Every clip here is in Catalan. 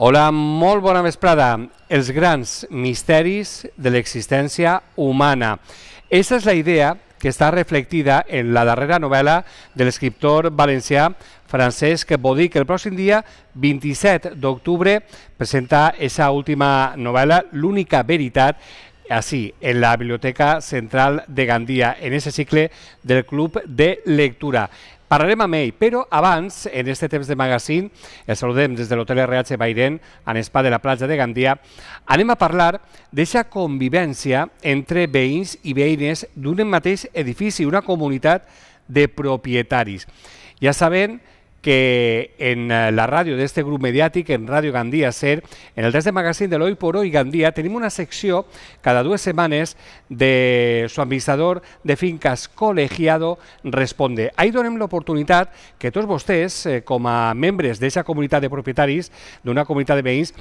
Hola, molt bona vesprada. Els grans misteris de l'existència humana. Aquesta és la idea que està reflectida en la darrera novel·la de l'escriptor valencià Francesc Bodí, que el pròxim dia, 27 d'octubre, presenta aquesta última novel·la, L'única veritat, així, en la Biblioteca Central de Gandia, en aquest cicle del Club de Lectura. Parlarem amb ell, però abans, en aquest temps de magazín, el saludem des de l'hotel RH Bairén, en spa de la platja de Gandia, anem a parlar d'aquesta convivència entre veïns i veïnes d'un mateix edifici, una comunitat de propietaris. Ja saben que que en eh, la radio de este grupo mediático, en Radio Gandía SER, en el test de Magazine de Hoy por Hoy Gandía, tenemos una sección cada dos semanas de su administrador de fincas colegiado responde. Ahí la oportunidad que todos eh, como miembros de esa comunidad de propietarios, de propietaris, una comunidad de veis,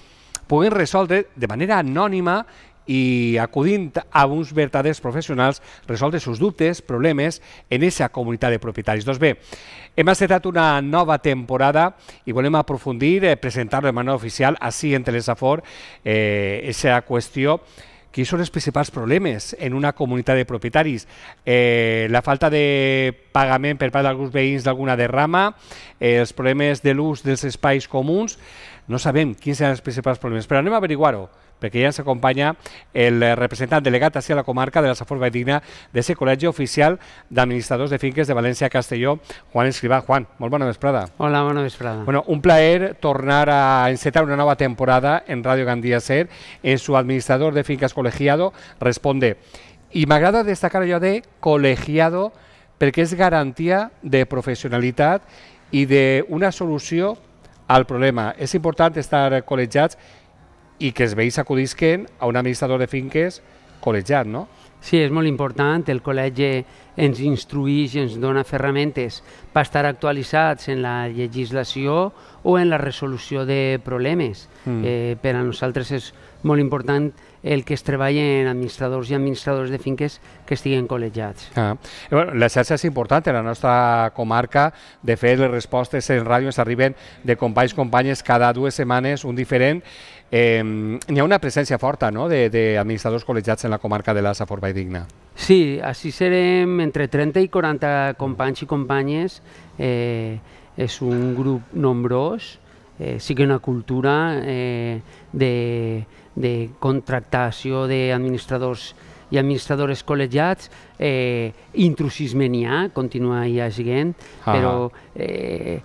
pueden resolver de manera anónima i acudint a uns verdaders professionals resoldre seus dubtes, problemes en aquesta comunitat de propietaris. Doncs bé, hem acceptat una nova temporada i volem aprofundir, eh, presentar de manera oficial, així en Telesafor, aquesta eh, qüestió quins són els principals problemes en una comunitat de propietaris? Eh, la falta de pagament per part d'alguns veïns d'alguna derrama, eh, els problemes de l'ús dels espais comuns, no sabem quins seran els principals problemes, però anem a averiguar-ho perquè ja ens acompanya el representant delegat a la comarca de la Safor Valldigna de ese col·legi oficial d'administradors de finques de València Castelló, Juan Escrivà. Juan, molt bona vesprada. Hola, bona vesprada. Bueno, un plaer tornar a encetar una nova temporada en Radio Gandia Ser. En eh, su administrador de finques colegiado responde i m'agrada destacar allò de col·legiado perquè és garantia de professionalitat i d'una solució al problema. És important estar col·legiats i que els veïns acudisquen a un administrador de finques col·legiat, no? Sí, és molt important. El col·legi ens i ens dona ferramentes per estar actualitzats en la legislació o en la resolució de problemes. Mm. Eh, per a nosaltres és molt important el que es en administradors i administradors de finques que estiguen col·legiats. Ah. Bueno, la xarxa és important en la nostra comarca. De fet, les respostes en ràdio ens arriben de companys companyes cada dues setmanes, un diferent. Eh, N'hi ha una presència forta no? d'administradors col·legiats en la comarca de la Saforba i Digna. Sí, així serem entre 30 i 40 companys i companyes. Eh, és un grup nombrós, eh, sí que una cultura eh, de de contractació d'administradors i administradores col·legiats, eh, intrusisme n'hi ha, continua hi gent, ah. però eh,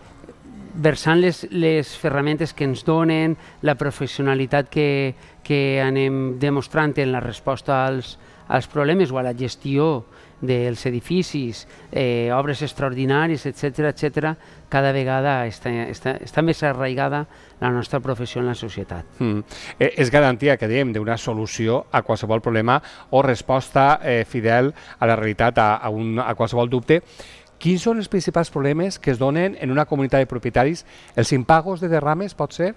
versant les, les ferramentes que ens donen, la professionalitat que, que anem demostrant en la resposta als, als problemes o a la gestió dels edificis, eh, obres extraordinàries, etc etc, cada vegada està, està, està més arraigada la nostra professió en la societat. Mm. Eh, és garantia que diem d'una solució a qualsevol problema o resposta eh, fidel a la realitat, a, a, un, a qualsevol dubte. Quins són els principals problemes que es donen en una comunitat de propietaris? Els impagos de derrames, pot ser?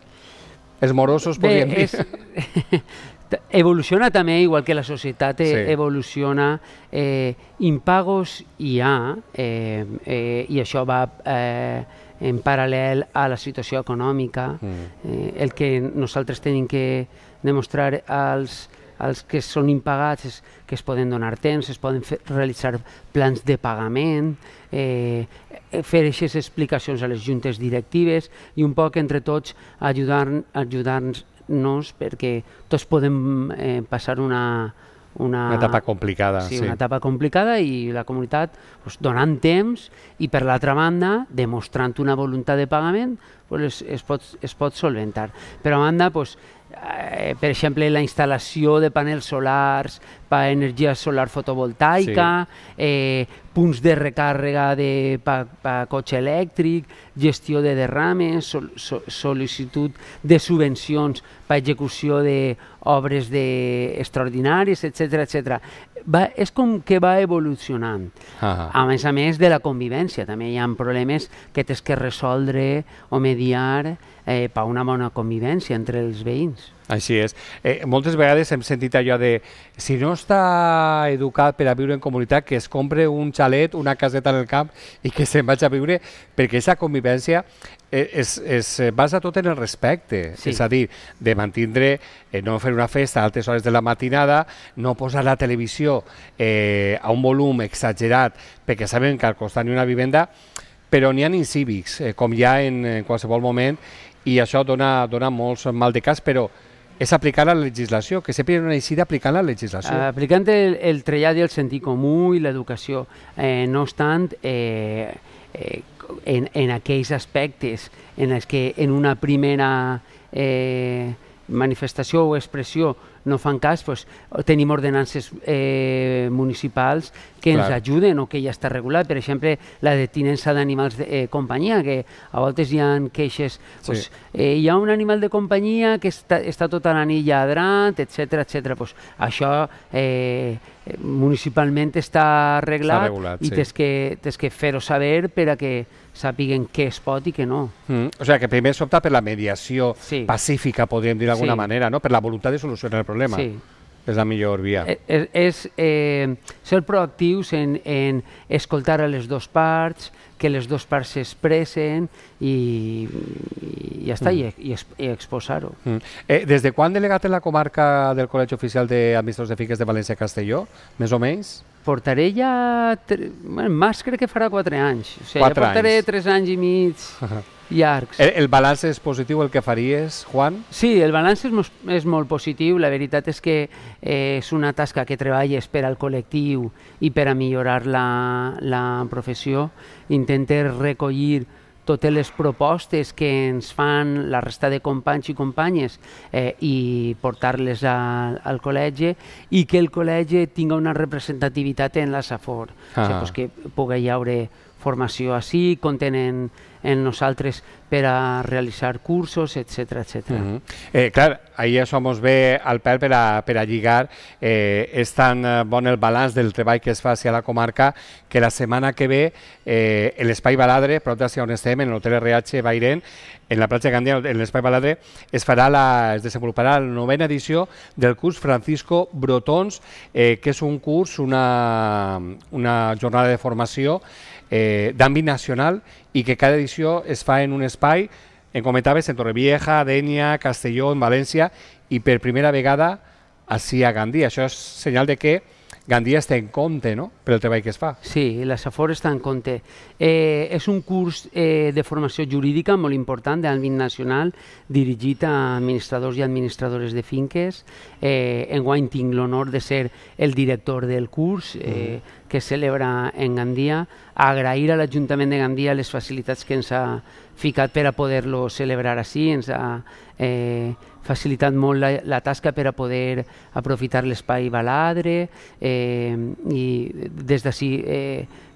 Els morosos, podríem dir. És, evoluciona també, igual que la societat eh, sí. evoluciona, eh, impagos hi ha, eh, eh, i això va eh, en paral·lel a la situació econòmica, mm. eh, el que nosaltres tenim que demostrar als, als que són impagats és que es poden donar temps, es poden fer, realitzar plans de pagament, eh, fer aquestes explicacions a les juntes directives i un poc entre tots ajudar-nos ajudar, ajudar nos perquè tots podem eh, passar una, una, una etapa complicada. Sí, sí, una etapa complicada i la comunitat pues, donant temps i per l'altra banda demostrant una voluntat de pagament pues, es, es, pot, es pot solventar. Però a banda, pues, eh, per exemple, la instal·lació de panels solars per energia solar fotovoltaica, sí. eh, punts de recàrrega de, pa, pa cotxe elèctric, gestió de derrames, sol, sol, sol·licitud de subvencions per execució d'obres extraordinàries, etc etc. Va, és com que va evolucionant. Uh -huh. A més a més de la convivència, també hi ha problemes que tens que resoldre o mediar eh, per una bona convivència entre els veïns. Així és. Eh, moltes vegades hem sentit allò de si no està educat per a viure en comunitat, que es compre un xalet, una caseta en el camp i que se'n vagi a viure, perquè aquesta convivència eh, es, es basa tot en el respecte, sí. és a dir, de mantindre, eh, no fer una festa a altes hores de la matinada, no posar la televisió eh, a un volum exagerat, perquè sabem que al costat una vivenda però n'hi ha incívics, eh, com hi ha en, en qualsevol moment, i això dona, dona molts mal de cas, però és aplicar la legislació, que sempre hi ha una eixida aplicant la legislació. Eh, aplicant el, el trellat i el sentit comú i l'educació. Eh, no obstant, eh, eh, en, en aquells aspectes en els que en una primera eh, manifestació o expressió no fan cas, doncs, tenim ordenances eh, municipals que Clar. ens ajuden o que ja està regulat. Per exemple, la de tinença d'animals de eh, companyia, que a voltes hi ha queixes. Doncs, sí. eh, hi ha un animal de companyia que està, està tota la nit lladrant, etc etc. Doncs, això eh, municipalment està arreglat, està regulat, i sí. tens que, tens que fer-ho saber per a que sàpiguen què es pot i què no. Mm, o sigui, que primer s'opta per la mediació sí. pacífica, podríem dir d'alguna sí. manera, no? per la voluntat de solucionar el problema. Sí. És la millor via. És, eh, eh, és eh, ser proactius en, en escoltar a les dues parts, que les dues parts s'expressen i, i ja està, mm. i, i, i exposar-ho. Mm. Eh, des de quan delegat en la comarca del Col·legi Oficial d'Administradors de Fiques de València-Castelló, més o menys? portaré ja... Tre... Bueno, Mas crec que farà 4 anys. O sigui, quatre ja portaré anys. 3 anys i mig llargs. El, el balanç és positiu el que faries, Juan? Sí, el balanç és, és molt positiu. La veritat és que eh, és una tasca que treballes per al col·lectiu i per a millorar la, la professió. Intentes recollir totes les propostes que ens fan la resta de companys i companyes eh, i portar-les al col·legi i que el col·legi tinga una representativitat en la SAFOR. Ah. O sigui, ah. pues, que pugui hi haure formació així, compten en, en nosaltres per a realitzar cursos, etc etc. Mm -hmm. eh, clar, ahir això ens ve al pèl per a, per a lligar. Eh, és tan eh, bon el balanç del treball que es fa a la comarca que la setmana que ve eh, l'Espai Baladre, prop d'ací on estem, en l'Hotel RH Bairen, en la platja Gandia, en l'Espai Baladre, es, farà la, es desenvoluparà la novena edició del curs Francisco Brotons, eh, que és un curs, una, una jornada de formació eh, d'àmbit nacional i que cada edició es fa en un espai, en comentaves, en Torrevieja, Denia, Castelló, en València, i per primera vegada així a Gandia. Això és senyal de que Gandia està en compte, no?, el treball que es fa. Sí, la SAFOR està en compte. Eh, és un curs eh, de formació jurídica molt important d'àmbit nacional, dirigit a administradors i administradores de finques. Eh, enguany tinc l'honor de ser el director del curs, eh, mm. que es celebra en Gandia. Agrair a l'Ajuntament de Gandia les facilitats que ens ha ficat per a poder-lo celebrar així, ens ha eh, facilitando la, tasca para poder aprofitar el baladre y eh, baladre y desde eh, así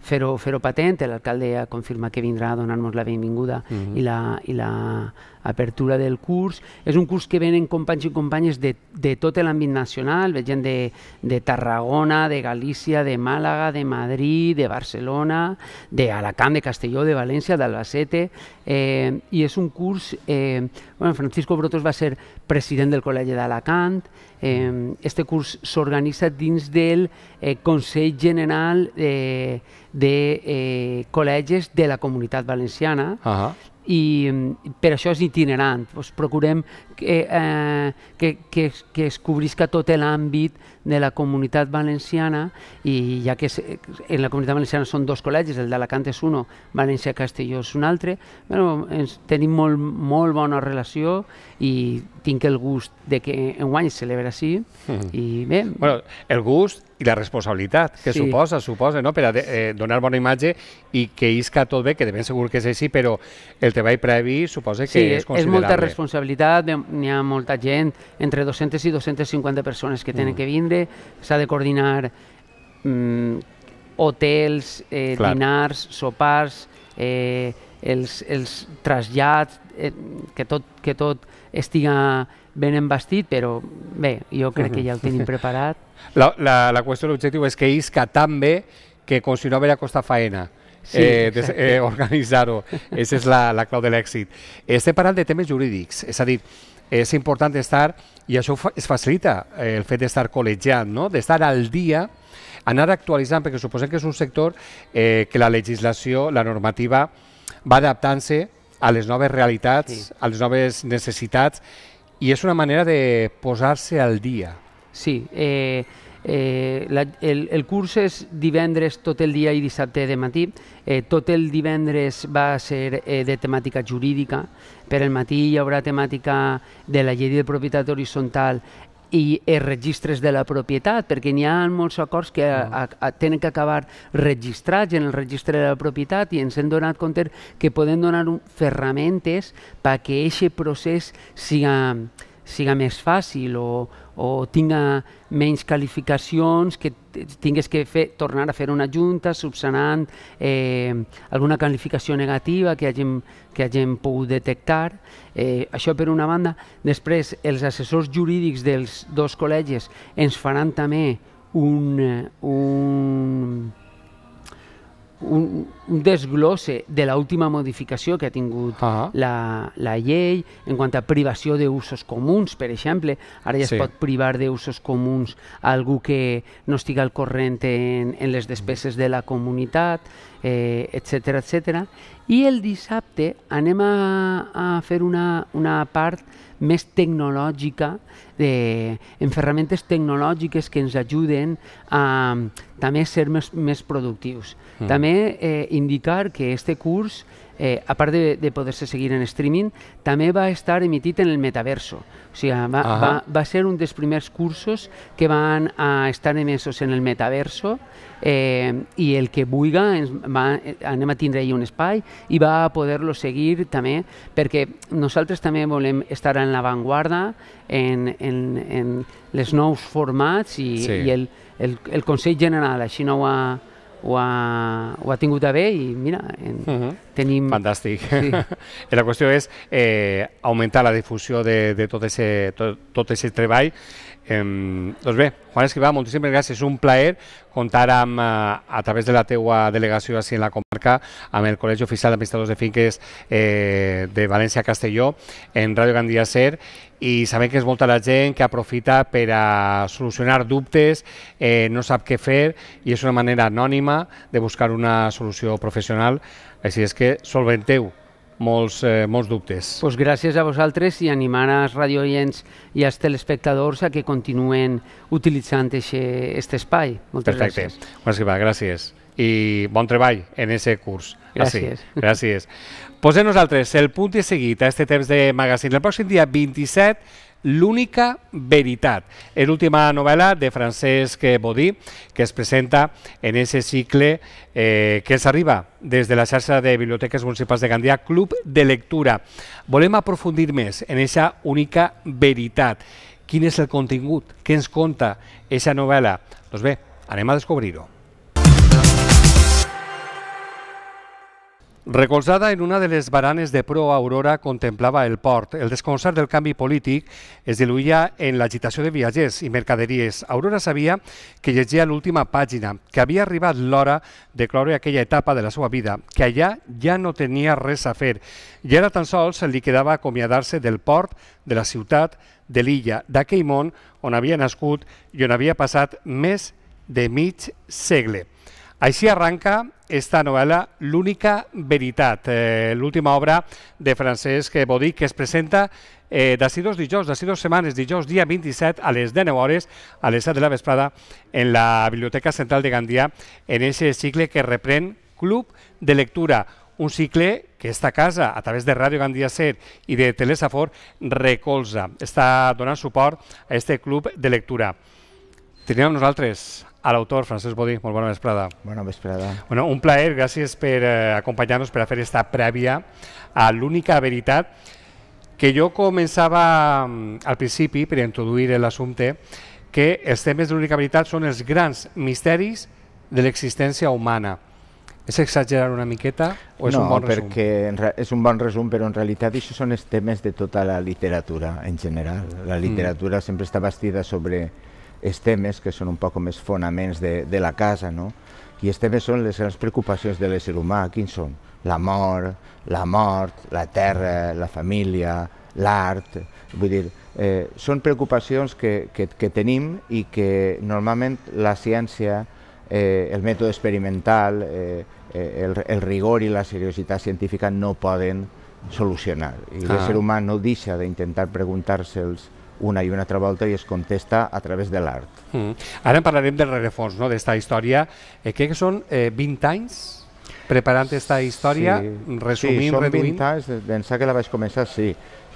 fero patente. patente el confirma que vendrá a donar la bienvenida y mhm. la, la apertura del curs. És un curs que venen companys i companyes de, de tot l'àmbit nacional, gent de, de Tarragona, de Galícia, de Màlaga, de Madrid, de Barcelona, de Alacant, de Castelló, de València, d'Albacete, eh, i és un curs... Eh, bueno, Francisco Brotos va ser president del Col·legi d'Alacant, eh, este curs s'organitza dins del eh, Consell General eh, de eh, Col·legis de la Comunitat Valenciana, uh -huh i per això és itinerant. Pues doncs procurem que, eh, que, que, es, que es cobrisca tot l'àmbit de la comunitat valenciana i ja que es, en la comunitat valenciana són dos col·legis, el d'Alacant és un, València-Castelló és un altre, bueno, ens, tenim molt, molt bona relació i tinc el gust de que enguany es celebra així mm -hmm. i bé... Bueno, el gust i la responsabilitat que sí. suposa, suposa, no? per a de, eh, donar bona imatge i que isca tot bé, que de ben segur que és així, però el treball previ suposa que sí, és considerable. Sí, és molta responsabilitat, n'hi ha molta gent, entre 200 i 250 persones que tenen mm. que vindre, s'ha de coordinar mm, hotels, eh, Clar. dinars, sopars, eh, els, els trasllats, eh, que, tot, que tot estiga ben envestit, però bé, jo crec que ja ho tenim mhm. preparat. La, la, la qüestió, l'objectiu és que isca tan bé que no a costat faena. Sí, eh, eh, organitzar-ho. Aquesta és la, la clau de l'èxit. Estem parlant de temes jurídics, és a dir, és important estar, i això fa, es facilita, eh, el fet d'estar col·legiant, no? d'estar al dia, anar actualitzant, perquè suposem que és un sector eh, que la legislació, la normativa, va adaptant-se a les noves realitats, sí. a les noves necessitats, i és una manera de posar-se al dia. Sí, eh, Eh, la, el, el curs és divendres tot el dia i dissabte de matí. Eh, tot el divendres va ser eh, de temàtica jurídica. Per el matí hi haurà temàtica de la llei de propietat horitzontal i els registres de la propietat, perquè n'hi ha molts acords que a, mm. a, a, tenen que acabar registrats en el registre de la propietat i ens hem donat compte que podem donar un, ferramentes perquè aquest procés siga, siga més fàcil o, o tinga menys qualificacions, que tingues que fer, tornar a fer una junta subsanant eh, alguna qualificació negativa que hagin, que hagin pogut detectar. Eh, això per una banda. Després, els assessors jurídics dels dos col·legis ens faran també un, eh, un, un, un desglose de l'última modificació que ha tingut uh ah. -huh. la, la llei en quant a privació d'usos comuns, per exemple. Ara ja sí. es pot privar d'usos comuns a algú que no estigui al corrent en, en les despeses de la comunitat, eh, etc etc. I el dissabte anem a, a fer una, una part més tecnològica, de, en ferramentes tecnològiques que ens ajuden a també ser més, més productius. Mm. També eh, indicar que este curs eh, a part de, de poder-se seguir en streaming, també va estar emitit en el metaverso. O sigui, va, uh -huh. va, va ser un dels primers cursos que van a estar emesos en el metaverso eh, i el que vulga va, anem a tindre allà un espai i va poder-lo seguir també perquè nosaltres també volem estar en l'avantguarda en, en, en les nous formats i, sí. i el, el, el Consell General així no ho ha, ho ha, ho ha tingut a bé i mira, en, uh -huh. tenim... Fantàstic. Sí. Eh, la qüestió és eh, augmentar la difusió de, de tot, ese, tot, tot ese treball Eh, doncs bé, Juan Escrivà, moltíssimes gràcies, és un plaer comptar amb, eh, a través de la teua delegació així en la comarca amb el Col·legi Oficial d'Administradors de Finques eh, de València-Castelló en Ràdio Gandia Ser i sabem que és molta la gent que aprofita per a solucionar dubtes, eh, no sap què fer i és una manera anònima de buscar una solució professional, així és que solventeu molts, eh, molts dubtes. Pues gràcies a vosaltres i animar els radioients i als telespectadors a que continuen utilitzant aquest espai. Moltes Perfecte. gràcies. Perfecte. Gràcies i bon treball en aquest curs. Gràcies. Ah, sí, gràcies. Posem nosaltres el punt de seguit a este temps de magazine. El pròxim dia 27 L'única veritat. És l'última novel·la de Francesc Bodí que es presenta en aquest cicle eh, que ens arriba des de la xarxa de biblioteques municipals de Gandia, Club de Lectura. Volem aprofundir més en aquesta única veritat. Quin és el contingut? Què ens conta aquesta novel·la? Doncs bé, anem a descobrir-ho. Recolzada en una de les baranes de Pro Aurora contemplava el port. El desconcert del canvi polític es diluïa en l'agitació de viatgers i mercaderies. Aurora sabia que llegia l'última pàgina, que havia arribat l'hora de cloure aquella etapa de la seva vida, que allà ja no tenia res a fer i ara tan sols li quedava acomiadar-se del port, de la ciutat, de l'illa, d'aquell món on havia nascut i on havia passat més de mig segle. Així arranca esta novel·la L'única veritat, eh, l'última obra de Francesc Bodí que es presenta eh, d'ací dos dijous, d'ací dues setmanes, dijous dia 27 a les 19 hores, a les 7 de la vesprada, en la Biblioteca Central de Gandia, en aquest cicle que reprèn Club de Lectura, un cicle que esta casa, a través de Ràdio Gandia Ser i de Telesafor, recolza, està donant suport a este club de lectura. Tenim nosaltres a l'autor, Francesc Bodí. Molt bona vesprada. Bona vesprada. Bueno, un plaer, gràcies per eh, acompanyar-nos, per a fer esta prèvia a l'única veritat que jo començava mm, al principi, per introduir l'assumpte, que els temes de l'única veritat són els grans misteris de l'existència humana. És exagerar una miqueta o és no, un bon resum? No, perquè és un bon resum, però en realitat això són els temes de tota la literatura en general. La literatura mm. sempre està bastida sobre els temes, que són un poc més fonaments de, de la casa, no? I els temes són les grans preocupacions de l'ésser humà, quins són? La mort, la mort, la terra, la família, l'art, vull dir, eh, són preocupacions que, que, que tenim i que normalment la ciència, eh, el mètode experimental, eh, eh el, el rigor i la seriositat científica no poden solucionar. I ah. l'ésser humà no deixa d'intentar preguntar-se'ls una i una altra volta i es contesta a través de l'art. Mm. Ara en parlarem del rerefons, no?, d'esta història. Eh, crec que són eh, 20 anys preparant aquesta història, sí. resumint, sí, són reduint... 20 anys, d'ençà que la vaig començar, sí.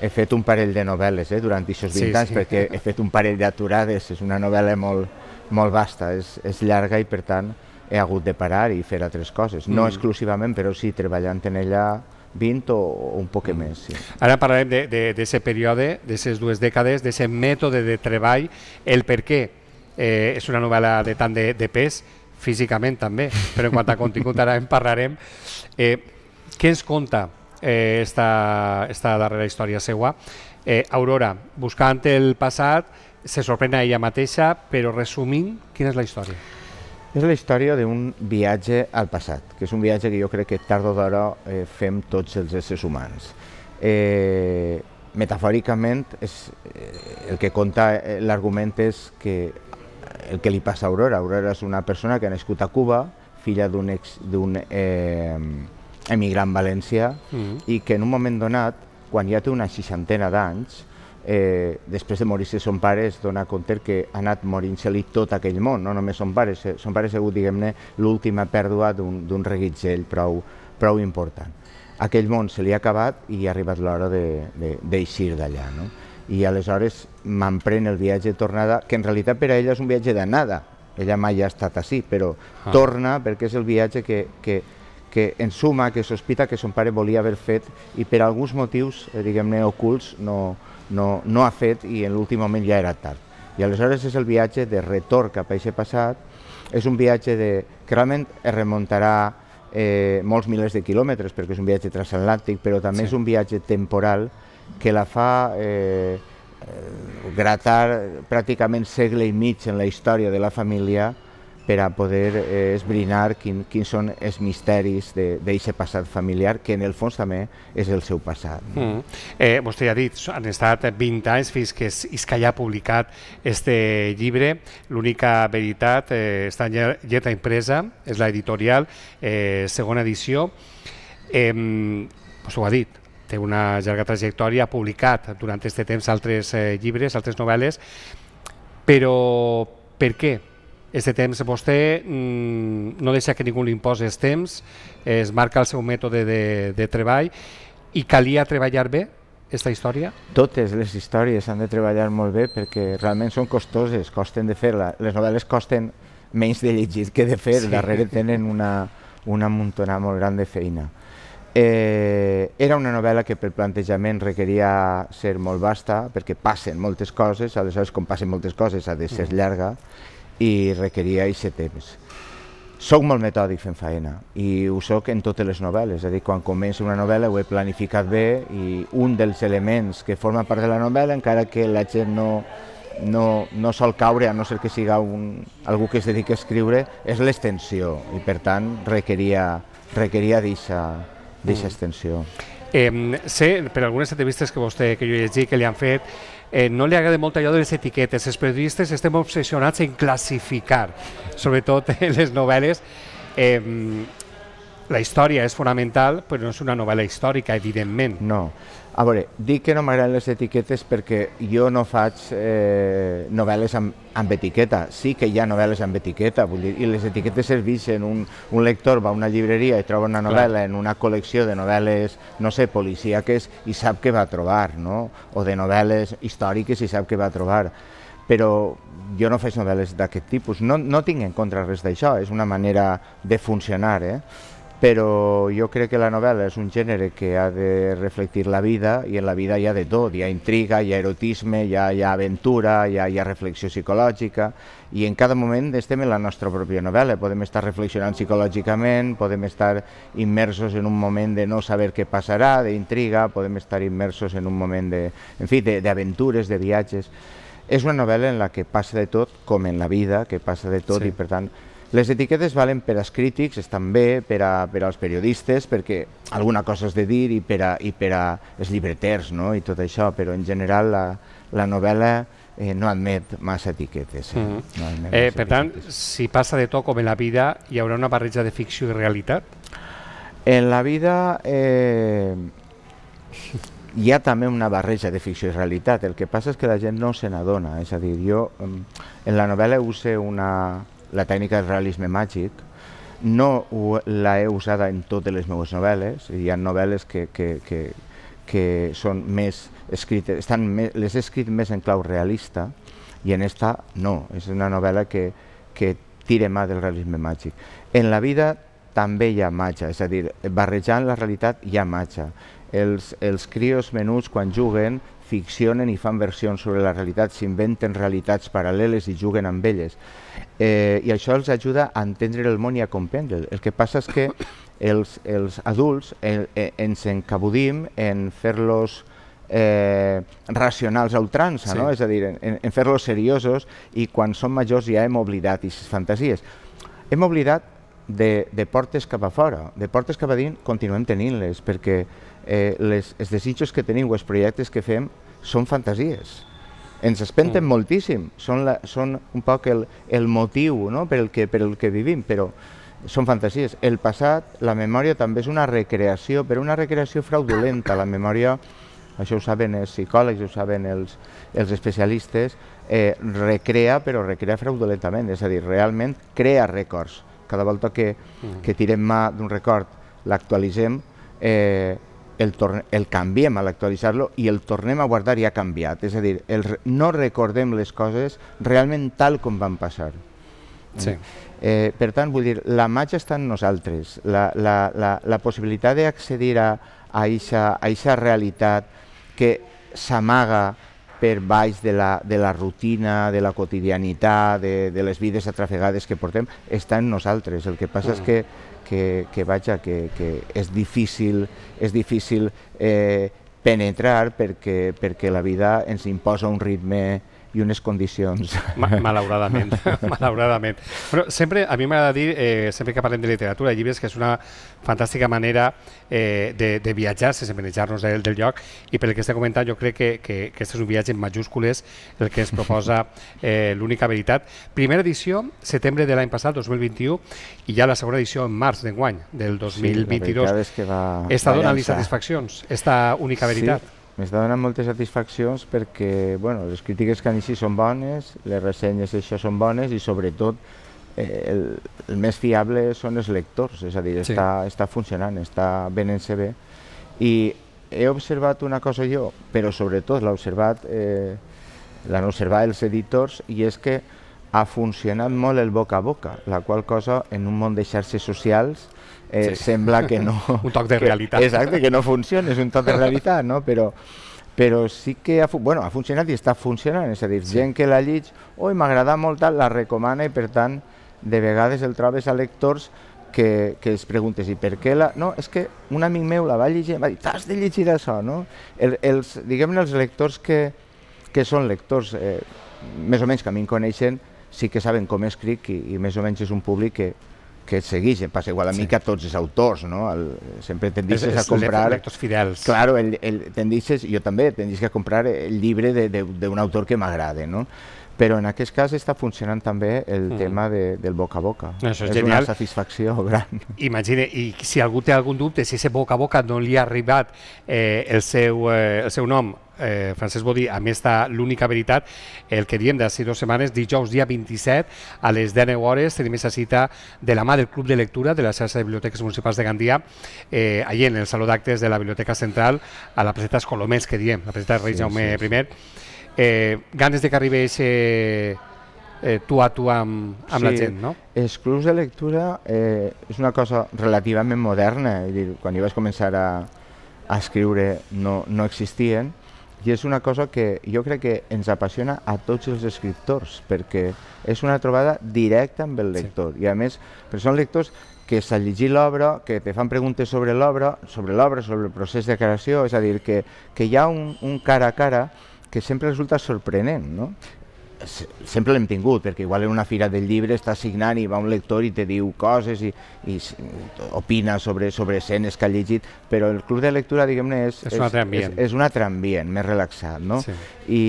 He fet un parell de novel·les eh, durant aquests 20 sí, anys, sí. perquè he fet un parell d'aturades, és una novel·la molt, molt vasta, és, és llarga i per tant he hagut de parar i fer altres coses. No mm. exclusivament, però sí treballant en ella 20 o un poc mm. més. Sí. Ara parlarem d'aquest període, d'aquestes dues dècades, d'aquest mètode de treball, el per què eh, és una novel·la de tant de, de pes, físicament també, però en quant a contingut ara en parlarem. Eh, què ens conta eh, esta, esta darrera història seua? Eh, Aurora, buscant el passat, se sorprèn a ella mateixa, però resumint, quina és la història? És la història d'un viatge al passat, que és un viatge que jo crec que tard o d'hora eh, fem tots els éssers humans. Eh, metafòricament, és, eh, el que conta eh, l'argument és que el que li passa a Aurora. Aurora és una persona que ha nascut a Cuba, filla d'un ex, d'un eh, emigrant valencià, mm. i que en un moment donat, quan ja té una seixantena d'anys, eh, després de morir-se son pare es dona compte que ha anat morint-se-li tot aquell món, no només son pare, son pare ha sigut, diguem-ne, l'última pèrdua d'un reguitzell prou, prou important. Aquell món se li ha acabat i ha arribat l'hora d'eixir de, de, d'allà, no? I aleshores m'emprèn el viatge de tornada, que en realitat per a ella és un viatge d'anada, ella mai ha estat així, però ah. torna perquè és el viatge que, que, que en suma, que sospita que son pare volia haver fet i per alguns motius, eh, diguem-ne, ocults, no, no, no ha fet i en l'últim moment ja era tard. I aleshores és el viatge de retorn cap a aquest passat, és un viatge de... realment es remuntarà eh, molts milers de quilòmetres, perquè és un viatge transatlàntic, però també sí. és un viatge temporal que la fa eh, eh gratar pràcticament segle i mig en la història de la família per a poder eh, esbrinar quin, quins són els misteris d'aquest passat familiar, que en el fons també és el seu passat. No? Mm. Eh, vostè ja ha dit, han estat 20 anys fins que que ja ha publicat este llibre, l'única veritat, eh, està en lletra impresa, és la editorial, eh, segona edició. Eh, vostè ho ha dit, té una llarga trajectòria, ha publicat durant aquest temps altres eh, llibres, altres novel·les, però per què? Este temps vostè mm, no deixa que ningú li imposi els temps, es marca el seu mètode de, de treball i calia treballar bé aquesta història? Totes les històries han de treballar molt bé perquè realment són costoses, costen de fer. -la. Les novel·les costen menys de llegir que de fer, sí. darrere tenen una, una muntona molt gran de feina. Eh, era una novel·la que pel plantejament requeria ser molt vasta, perquè passen moltes coses, aleshores com passen moltes coses ha de ser mm. llarga, i requeria aquest temps. Soc molt metòdic fent feina i ho soc en totes les novel·les, és a dir, quan començo una novel·la ho he planificat bé i un dels elements que forma part de la novel·la, encara que la gent no, no, no sol caure, a no ser que siga un, algú que es dediqui a escriure, és l'extensió i per tant requeria, requeria d'aixa mm. extensió. Eh, sé, per algunes entrevistes que vostè que jo he llegit, que li han fet, eh, no li agrada molt allò de les etiquetes. Els periodistes estem obsessionats en classificar, sobretot en les novel·les. Eh, la història és fonamental, però no és una novel·la històrica, evidentment. No. A veure, dic que no m'agraden les etiquetes perquè jo no faig eh, novel·les amb, amb etiqueta. Sí que hi ha novel·les amb etiqueta, vull dir, i les etiquetes serveixen. Un, un lector va a una llibreria i troba una novel·la Clar. en una col·lecció de novel·les, no sé, policíaques, i sap què va a trobar, no? O de novel·les històriques i sap què va a trobar però jo no faig novel·les d'aquest tipus. No, no tinc en contra res d'això, és una manera de funcionar, eh? però jo crec que la novel·la és un gènere que ha de reflectir la vida i en la vida hi ha de tot, hi ha intriga, hi ha erotisme, hi ha, hi ha aventura, hi ha, hi ha reflexió psicològica i en cada moment estem en la nostra pròpia novel·la, podem estar reflexionant psicològicament, podem estar immersos en un moment de no saber què passarà, d'intriga, podem estar immersos en un moment de, en fi, d'aventures, de, de viatges. És una novel·la en la que passa de tot, com en la vida, que passa de tot sí. i per tant les etiquetes valen per als crítics, estan bé, per, a, per als periodistes, perquè alguna cosa has de dir, i per, a, i per a els llibreters no? i tot això, però en general la, la novel·la eh, no admet massa etiquetes. Eh? Mm -hmm. no admet eh, per tant, si passa de tot com en la vida, hi haurà una barreja de ficció i realitat? En la vida... Eh, hi ha també una barreja de ficció i realitat, el que passa és que la gent no se n'adona, és a dir, jo mm, en la novel·la use una, la tècnica del realisme màgic, no l'he usada en totes les meves novel·les, hi ha novel·les que, que, que, que són més escrites, estan més, les he escrit més en clau realista, i en esta no, és una novel·la que, que tira mà del realisme màgic. En la vida també hi ha màgia, és a dir, barrejant la realitat hi ha màgia. Els, els crios menuts quan juguen ficcionen i fan versions sobre la realitat, s'inventen realitats paral·leles i juguen amb elles. Eh, I això els ajuda a entendre el món i a comprendre'l. El que passa és que els, els adults el, eh, eh, ens encabudim en fer-los eh, racionals a ultrança, sí. no? és a dir, en, en fer-los seriosos i quan som majors ja hem oblidat aquestes fantasies. Hem oblidat de, de portes cap a fora, de portes cap a dins continuem tenint-les, perquè eh, les, els desitjos que tenim o els projectes que fem són fantasies. Ens espenten mm. moltíssim, són, la, són un poc el, el motiu no? per, el que, per el que vivim, però són fantasies. El passat, la memòria també és una recreació, però una recreació fraudulenta. La memòria, això ho saben els psicòlegs, ho saben els, els especialistes, eh, recrea, però recrea fraudulentament, és a dir, realment crea records. Cada volta que, mm. que tirem mà d'un record, l'actualitzem, eh, el, el canviem a l'actualitzar-lo i el tornem a guardar ja canviat. És a dir, el, no recordem les coses realment tal com van passar. Sí. Eh, per tant, vull dir, la màgia està en nosaltres. La, la, la, la possibilitat d'accedir a, a aquesta realitat que s'amaga per baix de la, de la rutina, de la quotidianitat, de, de les vides atrafegades que portem, està en nosaltres. El que passa mm. és que que, que vaja, que, que és difícil, és difícil eh, penetrar perquè, perquè la vida ens imposa un ritme, i unes condicions. Ma malauradament, malauradament. Però sempre, a mi m'agrada dir, eh, sempre que parlem de literatura, llibres, que és una fantàstica manera eh, de, de viatjar sense manejar-nos del, del lloc i pel que està comentant jo crec que, que, que és un viatge en majúscules el que es proposa eh, l'única veritat. Primera edició, setembre de l'any passat, 2021, i ja la segona edició en març d'enguany, del 2022. Sí, la és que va, Està donant satisfaccions, aquesta única veritat. Sí M'està donant moltes satisfaccions perquè bueno, les crítiques que han així són bones, les ressenyes això són bones i sobretot eh, el, el més fiable són els lectors, és a dir, sí. està, està funcionant, està venent-se bé. I he observat una cosa jo, però sobretot l'ha observat, eh, l'han observat els editors, i és que ha funcionat molt el boca a boca, la qual cosa en un món de xarxes socials eh, sí. sembla que no... un toc de que, realitat. Exacte, que no funciona, és un toc de realitat, no? Però, però sí que ha, bueno, ha funcionat i està funcionant, és a dir, sí. gent que la llig, oi, m'agrada molt, la recomana i per tant, de vegades el trobes a lectors que, que es preguntes, i per què la... No, és que un amic meu la va llegir, va dir, t'has de llegir això, no? El, els, diguem-ne, els lectors que, que són lectors, eh, més o menys que a mi em coneixen, sí que saben com escric i, i més o menys és un públic que, que segueixen, passa igual a sí. mi que a tots els autors, no? El, sempre tendixes a comprar... Els fidels. Claro, el, el, tendixes, jo també, tendixes a comprar el llibre d'un autor que m'agrada, no? però en aquest cas està funcionant també el mm. tema de, del boca a boca. Això és, és genial. una satisfacció gran. Imagina, i si algú té algun dubte, si aquest boca a boca no li ha arribat eh, el, seu, eh, el seu nom eh, Francesc Bodí, a més de l'única veritat, el que diem d'ací dues setmanes, dijous dia 27, a les 10 hores, tenim aquesta cita de la mà del Club de Lectura de la xarxa de biblioteques municipals de Gandia, eh, allà en el Saló d'Actes de la Biblioteca Central, a la placeta Escolomés, que diem, la placeta Reis sí, Jaume sí, sí. I. Eh, ganes de que arribi eh, eh, tu a tu amb, amb sí, la gent, no? Els clubs de lectura eh, és una cosa relativament moderna, dir, quan hi vas començar a, a escriure no, no existien, i és una cosa que jo crec que ens apassiona a tots els escriptors, perquè és una trobada directa amb el lector. Sí. I a més, però són lectors que s'ha llegit l'obra, que te fan preguntes sobre l'obra, sobre l'obra, sobre el procés de creació, és a dir, que, que hi ha un, un cara a cara que sempre resulta sorprenent, no? sempre l'hem tingut, perquè igual en una fira del llibre està signant i va un lector i te diu coses i, i opina sobre, sobre escenes que ha llegit, però el club de lectura, diguem-ne, és, és, un altre és, és un altre ambient més relaxat, no? Sí. I,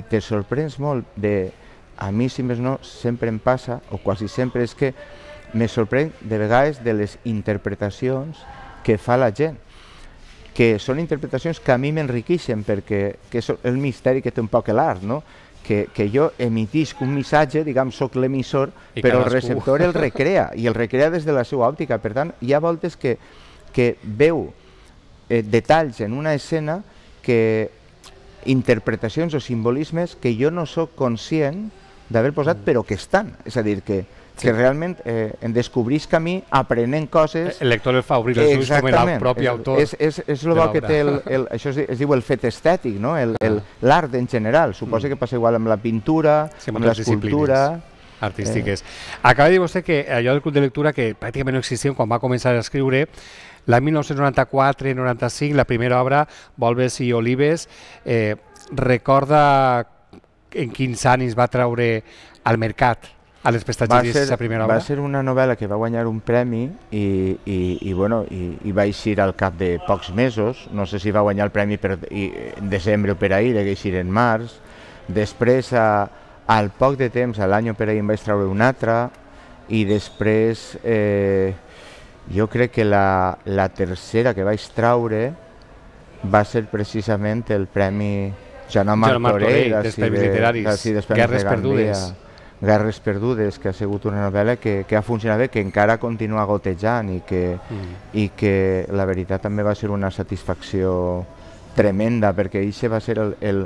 I te sorprens molt de... A mi, si més no, sempre em passa, o quasi sempre, és que me sorprèn de vegades de les interpretacions que fa la gent que són interpretacions que a mi m'enriqueixen perquè que és el misteri que té un poc l'art, no? que, que jo emitisc un missatge, diguem, sóc l'emissor, però cadascú... el receptor el recrea, i el recrea des de la seva òptica. Per tant, hi ha voltes que, que veu eh, detalls en una escena que interpretacions o simbolismes que jo no sóc conscient d'haver posat, mm. però que estan. És a dir, que, sí. que realment eh, en descobrís camí, aprenent coses... El lector el fa obrir els ulls com el propi autor. És, és, és el que té, el, el, això es, es diu el fet estètic, no? Ah. l'art en general. Suposa mm. que passa igual amb la pintura, sí, amb, amb l'escultura artístiques. Eh. Acaba de dir vostè que allò del club de lectura, que pràcticament no existia quan va començar a escriure, l'any 1994-95, la primera obra, Volves i Olives, eh, recorda en quins anys va treure al mercat a les prestatgeries la primera obra? Va ser una novel·la que va guanyar un premi i, i, i, bueno, i, i va eixir al cap de pocs mesos, no sé si va guanyar el premi per, i, en desembre o per ahir, de eixir en març, després a, al poc de temps, a l'any per ahir em vaig treure una altra i després eh, jo crec que la, la tercera que vaig traure va ser precisament el premi Joan Martorell, Martorell Torell Literaris, Guerres Perdudes. Guerres Perdudes, que ha sigut una novel·la que, que ha funcionat bé, que encara continua gotejant i que, mm. i que la veritat també va ser una satisfacció tremenda, perquè això va ser el, el,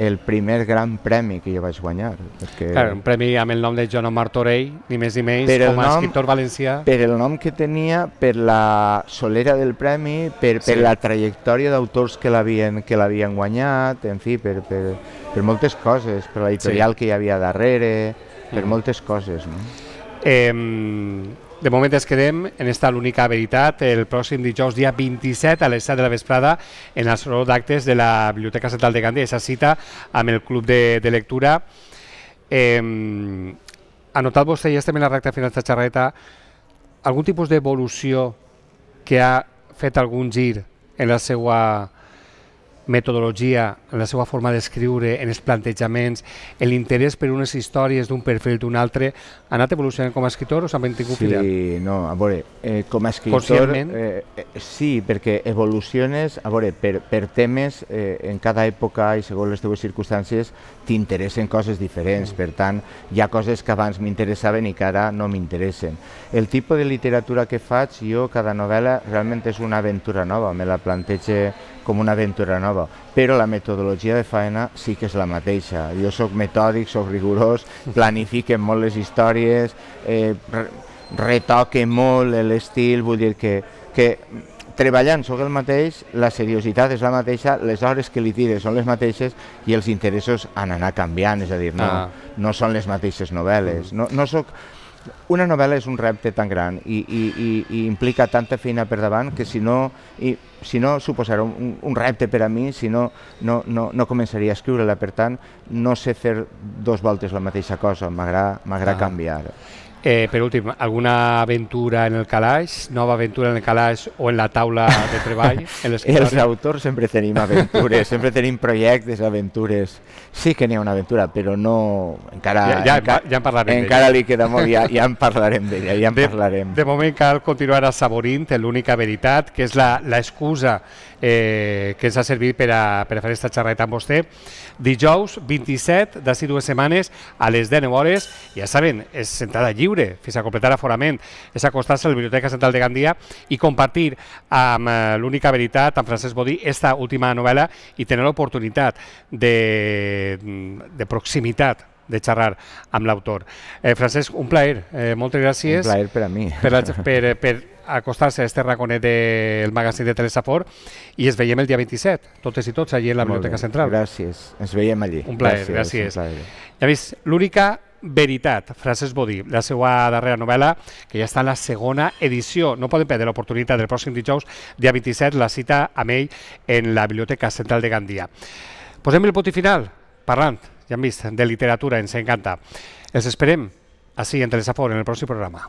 el primer gran premi que jo vaig guanyar. Perquè... Clar, un premi amb el nom de Joan Omar Torell, ni més ni menys, per com a nom, escriptor valencià. Per el nom que tenia, per la solera del premi, per, sí. per la trajectòria d'autors que l'havien guanyat, en fi, per, per, per moltes coses, per l'editorial sí. que hi havia darrere, per mm. moltes coses. No? Eh, de moment es quedem en esta l'única veritat el pròxim dijous dia 27 a les 7 de la vesprada en el saló d'actes de la Biblioteca Central de Gandia, aquesta cita amb el Club de, de Lectura. Eh, ha notat vostè, ja estem en la recta final de xerreta, algun tipus d'evolució que ha fet algun gir en la seva metodologia la seva forma d'escriure, en els plantejaments, en l'interès per unes històries d'un perfil d'un altre, ha anat evolucionant com a escritor o s'ha mantingut sí, fidel? Sí, no, a veure, eh, com a escritor... Eh, eh, sí, perquè evoluciones, a veure, per, per temes, eh, en cada època i segons les teves circumstàncies, t'interessen coses diferents, mm. per tant, hi ha coses que abans m'interessaven i que ara no m'interessen. El tipus de literatura que faig, jo, cada novel·la, realment és una aventura nova, me la plantege com una aventura nova, però la metodologia metodologia de faena sí que és la mateixa. Jo sóc metòdic, sóc rigorós, planifiquen molt les històries, eh, retoque molt l'estil, vull dir que, que treballant sóc el mateix, la seriositat és la mateixa, les hores que li tires són les mateixes i els interessos han anat canviant, és a dir, no, ah. no són les mateixes novel·les. No, no sóc... Una novel·la és un repte tan gran i, i, i, i implica tanta feina per davant que si no... I, si no suposarà un, un repte per a mi, si no, no, no, no començaria a escriure-la. Per tant, no sé fer dos voltes la mateixa cosa, m'agrada ah. canviar. Eh, per últim, alguna aventura en el calaix, nova aventura en el calaix o en la taula de treball? En Els autors sempre tenim aventures, sempre tenim projectes, aventures. Sí que n'hi ha una aventura, però no... Encara, ja, ja, ja en parlarem Encara li queda molt, ja, ja en parlarem d'ella, ja en de, parlarem. De moment cal continuar assaborint l'única veritat, que és la, la excusa eh, que ens ha servit per a, per a fer aquesta xerrada amb vostè. Dijous 27, d'ací dues setmanes, a les 10 hores, ja saben, és sentada lliure, fins a completar aforament, és acostar-se a la Biblioteca Central de Gandia i compartir amb eh, l'única veritat, amb Francesc Bodí, esta última novel·la i tenir l'oportunitat de, de proximitat de xerrar amb l'autor. Eh, Francesc, un plaer. Eh, moltes gràcies. Un plaer per a mi. Per, per, per acostar-se a este raconet del magazín de Telesaport i es veiem el dia 27, totes i tots, allí a la Molt Biblioteca bé, Central. Gràcies, ens veiem allí. Un plaer, gràcies. gràcies. Ja vist, l'única Veritat, Francesc Bodí, la seva darrera novel·la, que ja està en la segona edició. No podem perdre l'oportunitat del pròxim dijous, dia 27, la cita amb ell en la Biblioteca Central de Gandia. Posem el poti final, parlant, ja hem vist, de literatura, ens encanta. Els esperem, així, en Telesafor, en el pròxim programa.